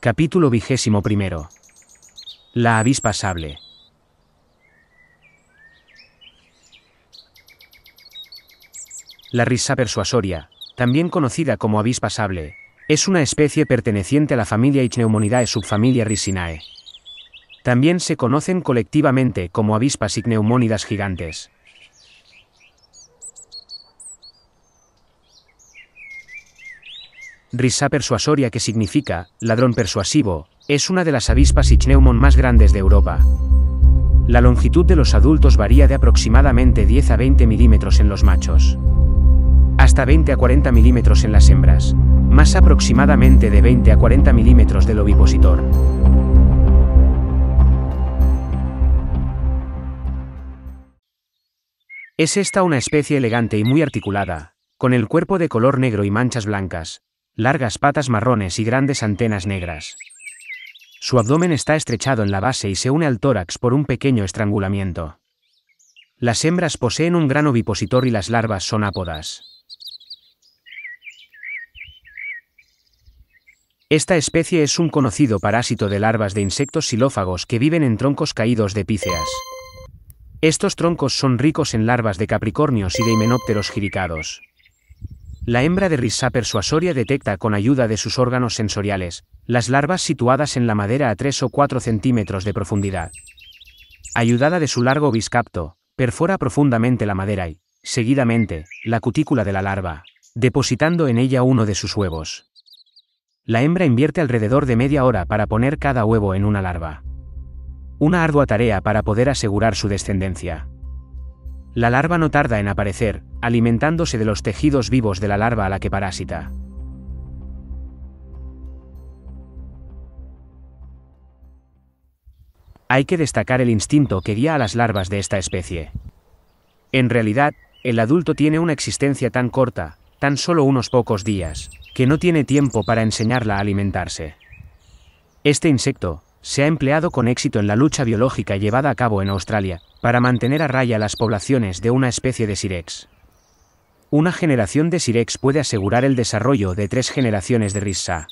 Capítulo vigésimo primero. La avispa sable. La risa persuasoria, también conocida como avispa sable, es una especie perteneciente a la familia Ichneumonidae subfamilia Risinae. También se conocen colectivamente como avispas ichneumónidas gigantes. Risa persuasoria, que significa ladrón persuasivo, es una de las avispas ichneumon más grandes de Europa. La longitud de los adultos varía de aproximadamente 10 a 20 milímetros en los machos, hasta 20 a 40 milímetros en las hembras, más aproximadamente de 20 a 40 milímetros del ovipositor. Es esta una especie elegante y muy articulada, con el cuerpo de color negro y manchas blancas, largas patas marrones y grandes antenas negras. Su abdomen está estrechado en la base y se une al tórax por un pequeño estrangulamiento. Las hembras poseen un gran ovipositor y las larvas son ápodas. Esta especie es un conocido parásito de larvas de insectos xilófagos que viven en troncos caídos de píceas. Estos troncos son ricos en larvas de capricornios y de himenópteros giricados. La hembra de risa persuasoria detecta con ayuda de sus órganos sensoriales las larvas situadas en la madera a 3 o 4 centímetros de profundidad. Ayudada de su largo biscapto, perfora profundamente la madera y, seguidamente, la cutícula de la larva, depositando en ella uno de sus huevos. La hembra invierte alrededor de media hora para poner cada huevo en una larva. Una ardua tarea para poder asegurar su descendencia. La larva no tarda en aparecer, alimentándose de los tejidos vivos de la larva a la que parásita. Hay que destacar el instinto que guía a las larvas de esta especie. En realidad, el adulto tiene una existencia tan corta, tan solo unos pocos días, que no tiene tiempo para enseñarla a alimentarse. Este insecto, se ha empleado con éxito en la lucha biológica llevada a cabo en Australia, para mantener a raya las poblaciones de una especie de sirex. Una generación de Sirex puede asegurar el desarrollo de tres generaciones de Rissa.